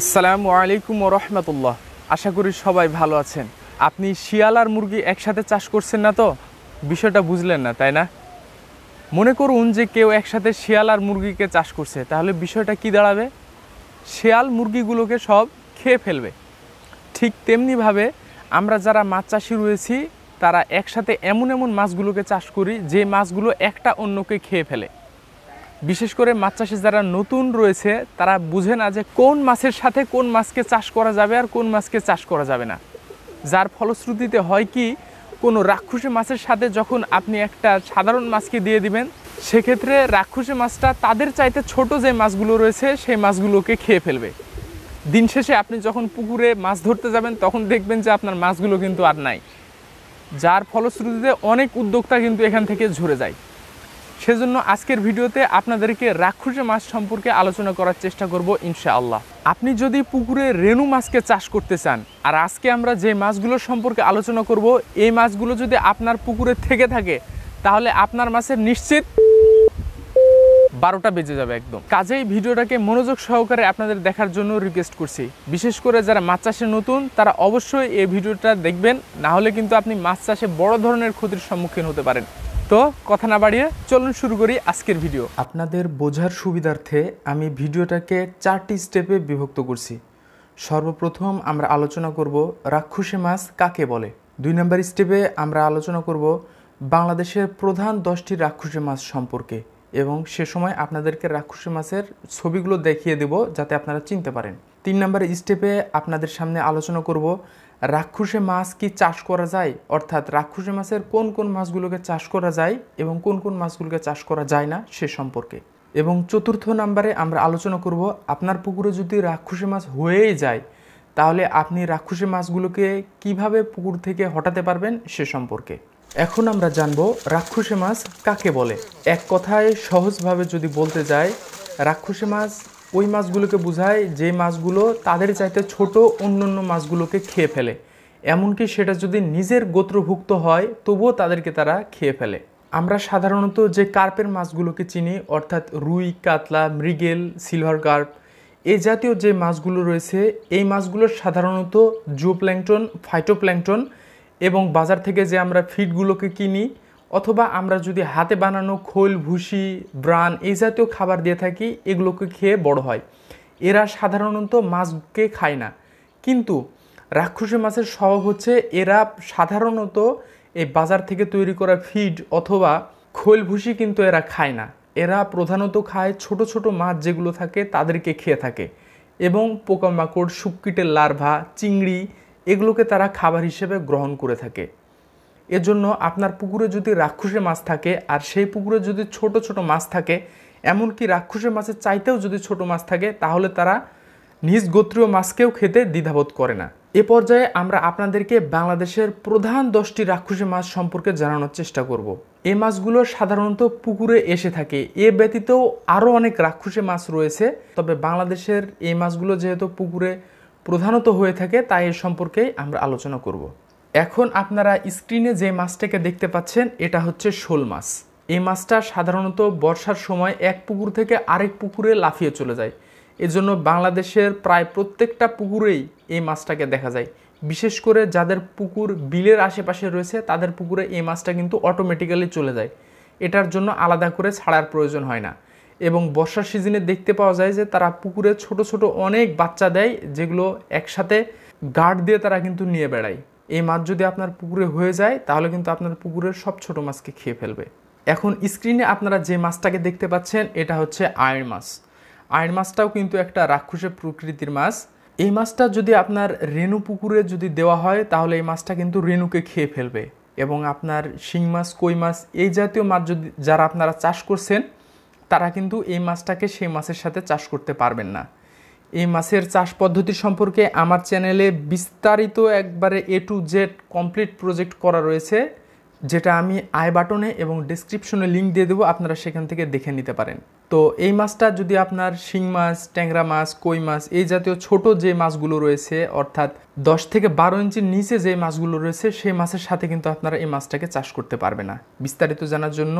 আসসালামু আলাইকুম ও রহমতুল্লাহ আশা করি সবাই ভালো আছেন আপনি শিয়াল আর মুরগি একসাথে চাষ করছেন না তো বিষয়টা বুঝলেন না তাই না মনে করুন যে কেউ একসাথে শিয়াল আর মুরগিকে চাষ করছে তাহলে বিষয়টা কি দাঁড়াবে শিয়াল মুরগিগুলোকে সব খেয়ে ফেলবে ঠিক তেমনিভাবে আমরা যারা মাছ চাষি রয়েছি তারা একসাথে এমন এমন মাছগুলোকে চাষ করি যে মাছগুলো একটা অন্যকে খেয়ে ফেলে বিশেষ করে মাছ চাষে যারা নতুন রয়েছে তারা বুঝে না যে কোন মাছের সাথে কোন মাছকে চাষ করা যাবে আর কোন মাছকে চাষ করা যাবে না যার ফলশ্রুতিতে হয় কি কোনো রাক্ষসে মাছের সাথে যখন আপনি একটা সাধারণ মাছকে দিয়ে দিবেন সেক্ষেত্রে রাক্ষসে মাছটা তাদের চাইতে ছোট যে মাছগুলো রয়েছে সেই মাছগুলোকে খেয়ে ফেলবে দিন শেষে আপনি যখন পুকুরে মাছ ধরতে যাবেন তখন দেখবেন যে আপনার মাছগুলো কিন্তু আর নাই যার ফলশ্রুতিতে অনেক উদ্যোক্তা কিন্তু এখান থেকে ঝরে যায় সেজন্য আজকের ভিডিওতে আপনাদেরকে রাক্ষসে মাছ সম্পর্কে আলোচনা করার চেষ্টা করব ইনশাআল্লাহ আপনি যদি পুকুরে রেনু মাছকে চাষ করতে চান আর আজকে আমরা যে মাছগুলো সম্পর্কে আলোচনা করব এই মাছগুলো যদি আপনার পুকুরে থেকে থাকে তাহলে আপনার মাছের নিশ্চিত বারোটা বেজে যাবে একদম কাজেই ভিডিওটাকে মনোযোগ সহকারে আপনাদের দেখার জন্য রিকোয়েস্ট করছি বিশেষ করে যারা মাছ চাষে নতুন তারা অবশ্যই এই ভিডিওটা দেখবেন না হলে কিন্তু আপনি মাছ চাষে বড় ধরনের ক্ষতির সম্মুখীন হতে পারেন তো কথা না বাড়িয়ে চলুন শুরু করি আজকের ভিডিও আপনাদের বোঝার সুবিধার্থে আমি ভিডিওটাকে চারটি স্টেপে বিভক্ত করছি সর্বপ্রথম আমরা আলোচনা করব রাক্ষসী মাছ কাকে বলে দুই নম্বর স্টেপে আমরা আলোচনা করব বাংলাদেশের প্রধান দশটি রাক্ষসী মাছ সম্পর্কে এবং সে সময় আপনাদেরকে রাক্ষসী মাছের ছবিগুলো দেখিয়ে দেব যাতে আপনারা চিনতে পারেন তিন নম্বর স্টেপে আপনাদের সামনে আলোচনা করব রাক্ষসে মাছ কি চাষ করা যায় অর্থাৎ রাক্ষসে মাছের কোন কোন মাছগুলোকে চাষ করা যায় এবং কোন কোন মাছগুলোকে চাষ করা যায় না সে সম্পর্কে এবং চতুর্থ নাম্বারে আমরা আলোচনা করব আপনার পুকুরে যদি রাক্ষসে মাছ হয়েই যায় তাহলে আপনি রাক্ষসে মাছগুলোকে কিভাবে পুকুর থেকে হটাতে পারবেন সে সম্পর্কে এখন আমরা জানব রাক্ষসে মাছ কাকে বলে এক কথায় সহজভাবে যদি বলতে যায় রাক্ষসে মাছ ওই মাছগুলোকে বোঝায় যে মাছগুলো তাদের চাইতে ছোট অন্যান্য মাছগুলোকে খেয়ে ফেলে এমনকি সেটা যদি নিজের গোত্রভুক্ত হয় তবুও তাদেরকে তারা খেয়ে ফেলে আমরা সাধারণত যে কার্পের মাছগুলোকে চিনি অর্থাৎ রুই কাতলা মৃগেল সিলভার কার্প এই জাতীয় যে মাছগুলো রয়েছে এই মাছগুলো সাধারণত জুপ্ল্যাংটন ফাইটোপ্ল্যাংটন এবং বাজার থেকে যে আমরা ফিডগুলোকে কিনি অথবা আমরা যদি হাতে বানানো খোল ভুসি ব্রান এই জাতীয় খাবার দিয়ে থাকি এগুলোকে খেয়ে বড় হয় এরা সাধারণত মাছকে খায় না কিন্তু রাক্ষসী মাছের স্বভাব হচ্ছে এরা সাধারণত এই বাজার থেকে তৈরি করা ফিড অথবা খোল ভুসি কিন্তু এরা খায় না এরা প্রধানত খায় ছোট ছোট মাছ যেগুলো থাকে তাদেরকে খেয়ে থাকে এবং পোকামাকড় শুককিটের লার্ভা চিংড়ি এগুলোকে তারা খাবার হিসেবে গ্রহণ করে থাকে এজন্য আপনার পুকুরে যদি রাক্ষসে মাছ থাকে আর সেই পুকুরে যদি ছোট ছোট মাছ থাকে এমনকি রাক্ষসে মাছের চাইতেও যদি ছোট মাছ থাকে তাহলে তারা নিজ গোত্রীয় মাছকেও খেতে দ্বিধাবোধ করে না এ পর্যায়ে আমরা আপনাদেরকে বাংলাদেশের প্রধান দশটি রাক্ষসে মাছ সম্পর্কে জানানোর চেষ্টা করব। এ মাছগুলো সাধারণত পুকুরে এসে থাকে এ ব্যতীত আরও অনেক রাক্ষসে মাছ রয়েছে তবে বাংলাদেশের এই মাছগুলো যেহেতু পুকুরে প্রধানত হয়ে থাকে তাই এ সম্পর্কেই আমরা আলোচনা করব এখন আপনারা স্ক্রিনে যে মাছটাকে দেখতে পাচ্ছেন এটা হচ্ছে শোল মাছ এই মাছটা সাধারণত বর্ষার সময় এক পুকুর থেকে আরেক পুকুরে লাফিয়ে চলে যায় এজন্য বাংলাদেশের প্রায় প্রত্যেকটা পুকুরেই এই মাছটাকে দেখা যায় বিশেষ করে যাদের পুকুর বিলের আশেপাশে রয়েছে তাদের পুকুরে এই মাছটা কিন্তু অটোমেটিক্যালি চলে যায় এটার জন্য আলাদা করে ছাড়ার প্রয়োজন হয় না এবং বর্ষার সিজনে দেখতে পাওয়া যায় যে তারা পুকুরে ছোট ছোট অনেক বাচ্চা দেয় যেগুলো একসাথে গার্ড দিয়ে তারা কিন্তু নিয়ে বেড়ায় এই মাছ যদি আপনার পুকুরে হয়ে যায় তাহলে কিন্তু আপনার পুকুরের সব ছোট মাছকে খেয়ে ফেলবে এখন স্ক্রিনে আপনারা যে মাছটাকে দেখতে পাচ্ছেন এটা হচ্ছে আয়ের মাছ আয়ের মাছটাও কিন্তু একটা রাক্ষসে প্রকৃতির মাছ এই মাছটা যদি আপনার রেণু পুকুরে যদি দেওয়া হয় তাহলে এই মাছটা কিন্তু রেণুকে খেয়ে ফেলবে এবং আপনার শিং মাছ কই মাছ এই জাতীয় মাছ যদি যারা আপনারা চাষ করছেন তারা কিন্তু এই মাছটাকে সেই মাছের সাথে চাষ করতে পারবেন না এই মাছের চাষ পদ্ধতি সম্পর্কে আমার চ্যানেলে বিস্তারিত একবারে A to Z complete project করা রয়েছে যেটা আমি আই বাটনে এবং ডিসক্রিপশনে লিঙ্ক দিয়ে দেবো আপনারা সেখান থেকে দেখে নিতে পারেন তো এই মাছটা যদি আপনার শিং মাছ ট্যাংরা মাছ কই মাছ এই জাতীয় ছোট যে মাছগুলো রয়েছে অর্থাৎ দশ থেকে বারো ইঞ্চির নিচে যে মাছগুলো রয়েছে সেই মাছের সাথে কিন্তু আপনারা এই মাছটাকে চাষ করতে পারবে না বিস্তারিত জানার জন্য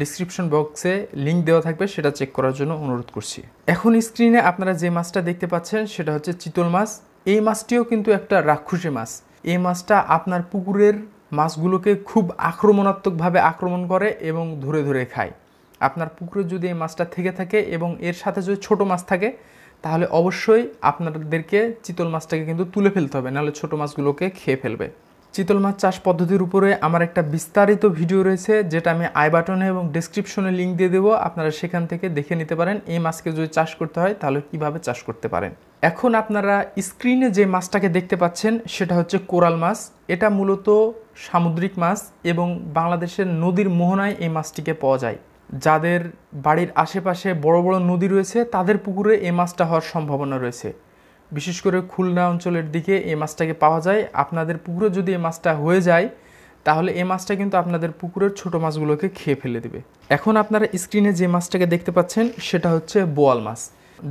ডিসক্রিপশন বক্সে লিঙ্ক দেওয়া থাকবে সেটা চেক করার জন্য অনুরোধ করছি এখন স্ক্রিনে আপনারা যে মাছটা দেখতে পাচ্ছেন সেটা হচ্ছে চিতল মাছ এই মাছটিও কিন্তু একটা রাক্ষসী মাছ এই মাছটা আপনার পুকুরের মাছগুলোকে খুব আক্রমণাত্মকভাবে আক্রমণ করে এবং ধরে ধরে খায় আপনার পুকুরে যদি এই মাছটা থেকে থাকে এবং এর সাথে যদি ছোট মাছ থাকে তাহলে অবশ্যই আপনাদেরকে চিতল মাছটাকে কিন্তু তুলে ফেলতে হবে নাহলে ছোট মাছগুলোকে খেয়ে ফেলবে চিতল মাছ চাষ পদ্ধতির উপরে আমার একটা বিস্তারিত ভিডিও রয়েছে যেটা আমি আই বাটনে এবং ডিসক্রিপশনে লিঙ্ক দিয়ে দেবো আপনারা সেখান থেকে দেখে নিতে পারেন এই মাছকে যদি চাষ করতে হয় তাহলে কিভাবে চাষ করতে পারেন এখন আপনারা স্ক্রিনে যে মাছটাকে দেখতে পাচ্ছেন সেটা হচ্ছে কোরাল মাছ এটা মূলত সামুদ্রিক মাছ এবং বাংলাদেশের নদীর মোহনায় এই মাছটিকে পাওয়া যায় যাদের বাড়ির আশেপাশে বড় বড় নদী রয়েছে তাদের পুকুরে এই মাছটা হওয়ার সম্ভাবনা রয়েছে বিশেষ করে খুলনা অঞ্চলের দিকে এই মাছটাকে পাওয়া যায় আপনাদের পুকুরে যদি এই মাছটা হয়ে যায় তাহলে এই মাছটা কিন্তু আপনাদের পুকুরের ছোট মাছগুলোকে খেয়ে ফেলে দেবে এখন আপনারা স্ক্রিনে যে মাছটাকে দেখতে পাচ্ছেন সেটা হচ্ছে বোয়াল মাছ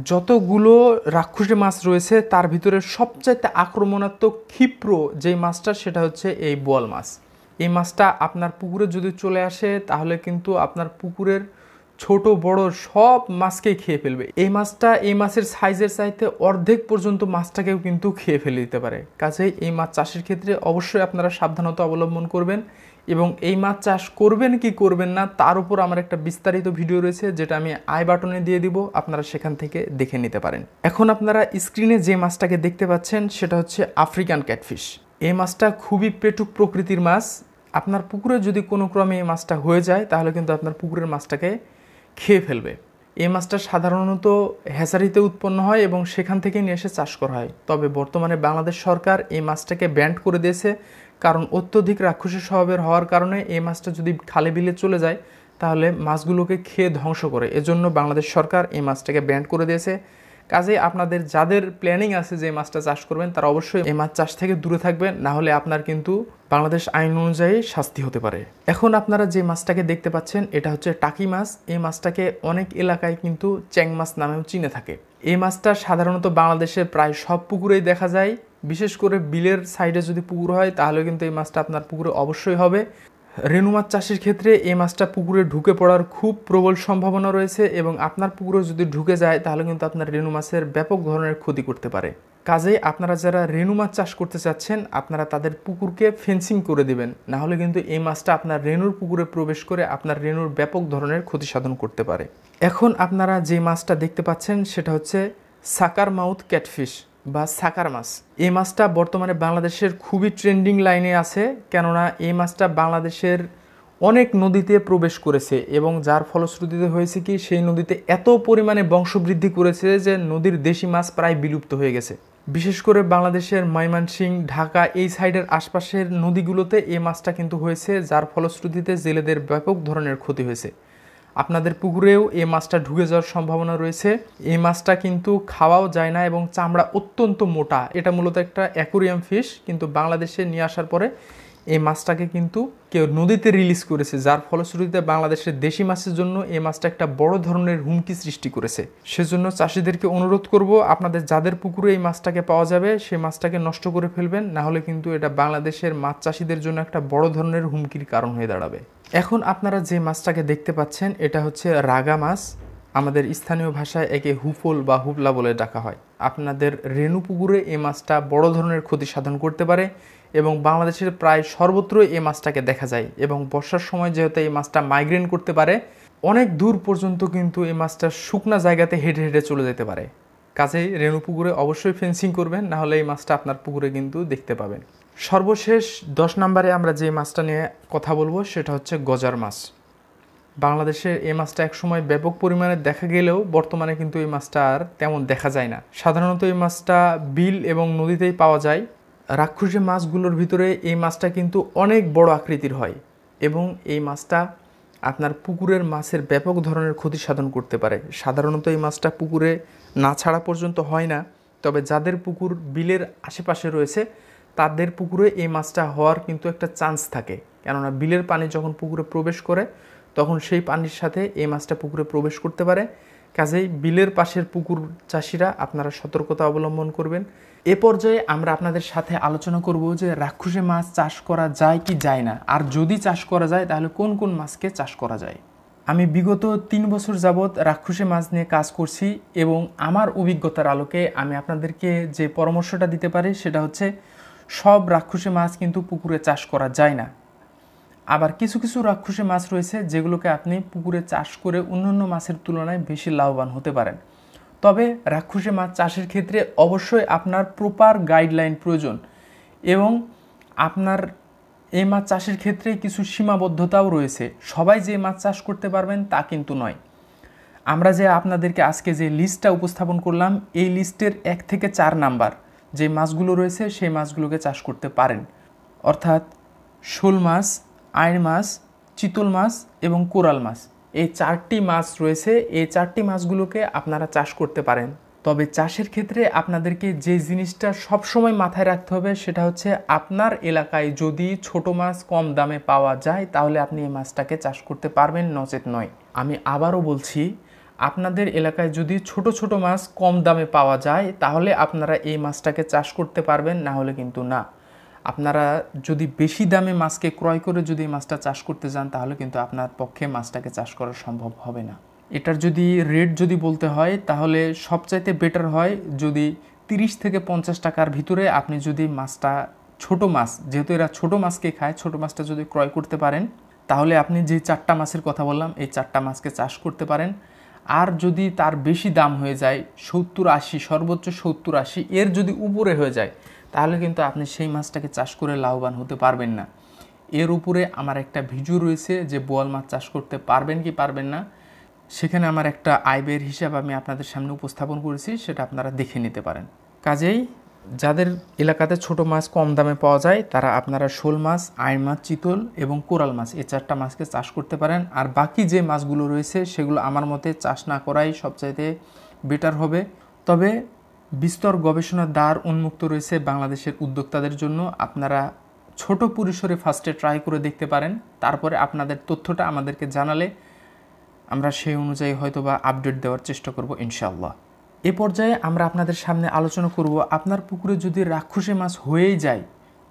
যতগুলো রাক্ষসী মাছ রয়েছে তার ভিতরে সবচাইতে আক্রমণাত্মক ক্ষিপ্র যে মাছটা সেটা হচ্ছে এই বোয়াল মাছ এই মাছটা আপনার পুকুরে যদি চলে আসে তাহলে কিন্তু আপনার পুকুরের ছোট বড় সব মাছকেই খেয়ে ফেলবে এই মাছটা এই মাছের সাইজের চাইতে অর্ধেক পর্যন্ত মাছটাকেও কিন্তু খেয়ে ফেলে দিতে পারে কাজেই এই মাছ চাষের ক্ষেত্রে অবশ্যই আপনারা সাবধানতা অবলম্বন করবেন এবং এই মাছ চাষ করবেন কি করবেন না তার উপর আমার একটা বিস্তারিত ভিডিও রয়েছে যেটা আমি আই বাটনে দিয়ে দিব আপনারা সেখান থেকে দেখে নিতে পারেন এখন আপনারা স্ক্রিনে যে মাছটাকে দেখতে পাচ্ছেন সেটা হচ্ছে আফ্রিকান ক্যাটফিশ এই মাছটা খুবই পেটুক প্রকৃতির মাছ আপনার পুকুরে যদি কোনো ক্রমে এই মাছটা হয়ে যায় তাহলে কিন্তু আপনার পুকুরের মাছটাকে খেয়ে ফেলবে এই মাছটা সাধারণত হ্যাচারিতে উৎপন্ন হয় এবং সেখান থেকে নিয়ে এসে চাষ করা হয় তবে বর্তমানে বাংলাদেশ সরকার এই মাছটাকে ব্যান্ড করে দিয়েছে কারণ অত্যধিক রাক্ষসী স্বভাবের হওয়ার কারণে এই মাছটা যদি খালে বিলে চলে যায় তাহলে মাছগুলোকে খেয়ে ধ্বংস করে এজন্য বাংলাদেশ সরকার এই মাছটাকে ব্যান্ড করে দিয়েছে কাজে আপনাদের যাদের প্ল্যানিং আছে যে মাছটা চাষ করবেন তারা অবশ্যই এই মাছ চাষ থেকে দূরে থাকবেন না হলে আপনার কিন্তু বাংলাদেশ আইন অনুযায়ী শাস্তি হতে পারে এখন আপনারা যে মাছটাকে দেখতে পাচ্ছেন এটা হচ্ছে টাকি মাছ এই মাছটাকে অনেক এলাকায় কিন্তু চ্যাং মাছ নামেও চিনে থাকে এই মাছটা সাধারণত বাংলাদেশের প্রায় সব পুকুরেই দেখা যায় বিশেষ করে বিলের সাইডে যদি পুকুর হয় তাহলে কিন্তু এই মাছটা আপনার পুকুরে অবশ্যই হবে রেনু মাছ চাষের ক্ষেত্রে এই মাছটা পুকুরে ঢুকে পড়ার খুব প্রবল সম্ভাবনা রয়েছে এবং আপনার পুকুরে যদি ঢুকে যায় তাহলে কিন্তু আপনার রেনু মাছের ব্যাপক ধরনের ক্ষতি করতে পারে কাজেই আপনারা যারা রেনু মাছ চাষ করতে চাচ্ছেন আপনারা তাদের পুকুরকে ফেন্সিং করে দিবেন না হলে কিন্তু এই মাছটা আপনার রেনুর পুকুরে প্রবেশ করে আপনার রেনুর ব্যাপক ধরনের ক্ষতি সাধন করতে পারে এখন আপনারা যে মাছটা দেখতে পাচ্ছেন সেটা হচ্ছে সাকার মাউথ ক্যাটফিশ বা সাকার মাছ এই মাছটা বর্তমানে বাংলাদেশের খুবই ট্রেন্ডিং লাইনে আছে কেননা এই মাছটা বাংলাদেশের অনেক নদীতে প্রবেশ করেছে এবং যার ফলশ্রুতিতে হয়েছে কি সেই নদীতে এত পরিমাণে বংশবৃদ্ধি করেছে যে নদীর দেশি মাছ প্রায় বিলুপ্ত হয়ে গেছে বিশেষ করে বাংলাদেশের ময়মানসিং ঢাকা এই সাইডের আশপাশের নদীগুলোতে এই মাছটা কিন্তু হয়েছে যার ফলশ্রুতিতে জেলেদের ব্যাপক ধরনের ক্ষতি হয়েছে আপনাদের পুকুরেও এই মাছটা ঢুকে যাওয়ার সম্ভাবনা রয়েছে এই মাছটা কিন্তু খাওয়াও যায় না এবং চামড়া অত্যন্ত মোটা এটা মূলত একটা অ্যাকুরিয়াম ফিশ কিন্তু বাংলাদেশে নিয়ে আসার পরে এই মাছটাকে কিন্তু কেউ নদীতে রিলিজ করেছে যার ফলশ্রুতিতে বাংলাদেশের দেশি মাছের জন্য এই মাছটা একটা বড় ধরনের হুমকি সৃষ্টি করেছে সেজন্য চাষিদেরকে অনুরোধ করব আপনাদের যাদের পুকুরে এই মাছটাকে পাওয়া যাবে সেই মাছটাকে নষ্ট করে ফেলবেন না হলে কিন্তু এটা বাংলাদেশের মাছ চাষিদের জন্য একটা বড় ধরনের হুমকির কারণ হয়ে দাঁড়াবে এখন আপনারা যে মাছটাকে দেখতে পাচ্ছেন এটা হচ্ছে রাগা মাছ আমাদের স্থানীয় ভাষায় একে হুফল বা হুবলা বলে ডাকা হয় আপনাদের রেণু পুকুরে এ মাছটা বড় ধরনের ক্ষতি সাধন করতে পারে এবং বাংলাদেশের প্রায় সর্বত্র এই মাছটাকে দেখা যায় এবং বর্ষার সময় যেহেতু এই মাছটা মাইগ্রেন করতে পারে অনেক দূর পর্যন্ত কিন্তু এই মাছটা শুকনা জায়গাতে হেঁটে হেঁটে চলে যেতে পারে কাজেই রেণু পুকুরে অবশ্যই ফেন্সিং করবেন নাহলে এই মাছটা আপনার পুকুরে কিন্তু দেখতে পাবেন সর্বশেষ দশ নম্বরে আমরা যে মাছটা নিয়ে কথা বলবো সেটা হচ্ছে গজার মাছ বাংলাদেশে এই মাছটা একসময় ব্যাপক পরিমাণে দেখা গেলেও বর্তমানে কিন্তু এই মাছটা আর তেমন দেখা যায় না সাধারণত এই মাছটা বিল এবং নদীতেই পাওয়া যায় রাক্ষস যে মাছগুলোর ভিতরে এই মাছটা কিন্তু অনেক বড় আকৃতির হয় এবং এই মাছটা আপনার পুকুরের মাছের ব্যাপক ধরনের ক্ষতি সাধন করতে পারে সাধারণত এই মাছটা পুকুরে না ছাড়া পর্যন্ত হয় না তবে যাদের পুকুর বিলের আশেপাশে রয়েছে তাদের পুকুরে এই মাছটা হওয়ার কিন্তু একটা চান্স থাকে কেননা বিলের পানি যখন পুকুরে প্রবেশ করে তখন সেই পানির সাথে এই মাছটা পুকুরে প্রবেশ করতে পারে কাজেই বিলের পাশের পুকুর চাষিরা আপনারা সতর্কতা অবলম্বন করবেন এ পর্যায়ে আমরা আপনাদের সাথে আলোচনা করব যে রাক্ষসে মাছ চাষ করা যায় কি যায় না আর যদি চাষ করা যায় তাহলে কোন কোন মাছকে চাষ করা যায় আমি বিগত তিন বছর যাবৎ রাক্ষসে মাছ নিয়ে কাজ করছি এবং আমার অভিজ্ঞতার আলোকে আমি আপনাদেরকে যে পরামর্শটা দিতে পারি সেটা হচ্ছে সব রাক্ষসে মাছ কিন্তু পুকুরে চাষ করা যায় না আবার কিছু কিছু রাক্ষসে মাছ রয়েছে যেগুলোকে আপনি পুকুরে চাষ করে অন্যান্য মাছের তুলনায় বেশি লাভবান হতে পারেন তবে রাক্ষসে মাছ চাষের ক্ষেত্রে অবশ্যই আপনার প্রপার গাইডলাইন প্রয়োজন এবং আপনার এই মাছ চাষের ক্ষেত্রে কিছু সীমাবদ্ধতাও রয়েছে সবাই যে মাছ চাষ করতে পারবেন তা কিন্তু নয় আমরা যে আপনাদেরকে আজকে যে লিস্টটা উপস্থাপন করলাম এই লিস্টের এক থেকে চার নাম্বার যে মাছগুলো রয়েছে সেই মাছগুলোকে চাষ করতে পারেন অর্থাৎ শোল মাছ আইন মাছ চিতল মাছ এবং কোরাল মাছ এই চারটি মাছ রয়েছে এই চারটি মাছগুলোকে আপনারা চাষ করতে পারেন তবে চাষের ক্ষেত্রে আপনাদেরকে যে জিনিসটা সবসময় মাথায় রাখতে হবে সেটা হচ্ছে আপনার এলাকায় যদি ছোট মাছ কম দামে পাওয়া যায় তাহলে আপনি এই মাছটাকে চাষ করতে পারবেন নচেত নয় আমি আবারও বলছি আপনাদের এলাকায় যদি ছোট ছোট মাছ কম দামে পাওয়া যায় তাহলে আপনারা এই মাছটাকে চাষ করতে পারবেন না হলে কিন্তু না আপনারা যদি বেশি দামে মাছকে ক্রয় করে যদি এই মাছটা চাষ করতে যান তাহলে কিন্তু আপনার পক্ষে মাছটাকে চাষ করা সম্ভব হবে না এটার যদি রেট যদি বলতে হয় তাহলে সবচাইতে বেটার হয় যদি 30 থেকে পঞ্চাশ টাকার ভিতরে আপনি যদি মাছটা ছোট মাছ যেহেতু এরা ছোট মাছকে খায় ছোট মাছটা যদি ক্রয় করতে পারেন তাহলে আপনি যে চারটা মাছের কথা বললাম এই চারটা মাছকে চাষ করতে পারেন আর যদি তার বেশি দাম হয়ে যায় সত্তর আশি সর্বোচ্চ সত্তর আশি এর যদি উপরে হয়ে যায় তাহলে কিন্তু আপনি সেই মাছটাকে চাষ করে লাভবান হতে পারবেন না এর উপরে আমার একটা ভিজু রয়েছে যে বোয়াল মাছ চাষ করতে পারবেন কি পারবেন না সেখানে আমার একটা আয় ব্যয়ের হিসাব আমি আপনাদের সামনে উপস্থাপন করেছি সেটা আপনারা দেখে নিতে পারেন কাজেই যাদের এলাকাতে ছোট মাছ কম দামে পাওয়া যায় তারা আপনারা শোল মাছ আয় মাছ চিতল এবং কোরাল মাছ এ চারটা মাছকে চাষ করতে পারেন আর বাকি যে মাছগুলো রয়েছে সেগুলো আমার মতে চাষ না করাই সবচাইতে বেটার হবে তবে বিস্তর গবেষণার দ্বার উন্মুক্ত রয়েছে বাংলাদেশের উদ্যোক্তাদের জন্য আপনারা ছোট পরিসরে ফার্স্টে ট্রাই করে দেখতে পারেন তারপরে আপনাদের তথ্যটা আমাদেরকে জানালে আমরা সেই অনুযায়ী হয়তো বা আপডেট দেওয়ার চেষ্টা করব ইনশাল্লাহ এ পর্যায়ে আমরা আপনাদের সামনে আলোচনা করব আপনার পুকুরে যদি রাক্ষসে মাছ হয়েই যায়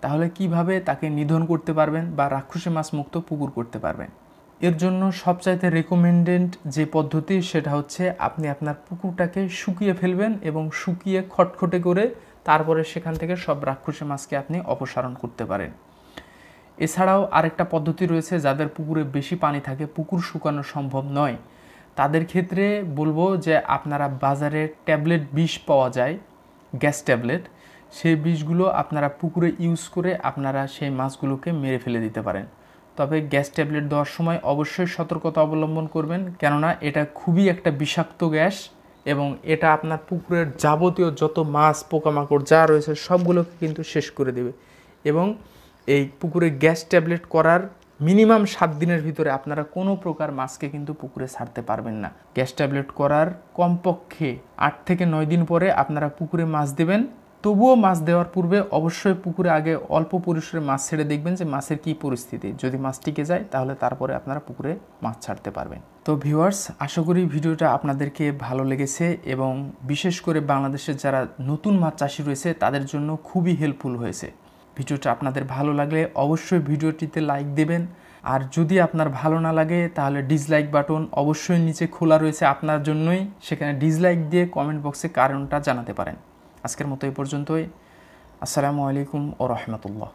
তাহলে কিভাবে তাকে নিধন করতে পারবেন বা রাক্ষসে মাছ মুক্ত পুকুর করতে পারবেন এর জন্য সবচাইতে রেকমেন্ডেড যে পদ্ধতি সেটা হচ্ছে আপনি আপনার পুকুরটাকে শুকিয়ে ফেলবেন এবং শুকিয়ে খটখটে করে তারপরে সেখান থেকে সব রাক্ষসী মাছকে আপনি অপসারণ করতে পারেন এছাড়াও আরেকটা পদ্ধতি রয়েছে যাদের পুকুরে বেশি পানি থাকে পুকুর শুকানো সম্ভব নয় তাদের ক্ষেত্রে বলবো যে আপনারা বাজারে ট্যাবলেট বিষ পাওয়া যায় গ্যাস ট্যাবলেট সেই বিষগুলো আপনারা পুকুরে ইউজ করে আপনারা সেই মাছগুলোকে মেরে ফেলে দিতে পারেন তবে গ্যাস ট্যাবলেট দেওয়ার সময় অবশ্যই সতর্কতা অবলম্বন করবেন কেননা এটা খুবই একটা বিষাক্ত গ্যাস এবং এটা আপনার পুকুরের যাবতীয় যত মাছ পোকামাকড় যা রয়েছে সবগুলোকে কিন্তু শেষ করে দেবে এবং এই পুকুরে গ্যাস ট্যাবলেট করার মিনিমাম সাত দিনের ভিতরে আপনারা কোনো প্রকার মাছকে কিন্তু পুকুরে ছাড়তে পারবেন না গ্যাস ট্যাবলেট করার কমপক্ষে আট থেকে নয় দিন পরে আপনারা পুকুরে মাছ দেবেন তবুও মাছ দেওয়ার পূর্বে অবশ্যই পুকুরে আগে অল্প পরিসরে মাছ ছেড়ে দেখবেন যে মাছের কি পরিস্থিতি যদি মাছ টিকে যায় তাহলে তারপরে আপনারা পুকুরে মাছ ছাড়তে পারবেন তো ভিউয়ার্স আশা করি ভিডিওটা আপনাদেরকে ভালো লেগেছে এবং বিশেষ করে বাংলাদেশের যারা নতুন মাছ চাষি রয়েছে তাদের জন্য খুবই হেল্পফুল হয়েছে ভিডিওটা আপনাদের ভালো লাগলে অবশ্যই ভিডিওটিতে লাইক দেবেন আর যদি আপনার ভালো না লাগে তাহলে ডিসলাইক বাটন অবশ্যই নিচে খোলা রয়েছে আপনার জন্যই সেখানে ডিসলাইক দিয়ে কমেন্ট বক্সে কারণটা জানাতে পারেন আজকের মতো এ পর্যন্তই আসসালামু আলাইকুম ও রহমতুল্লাহ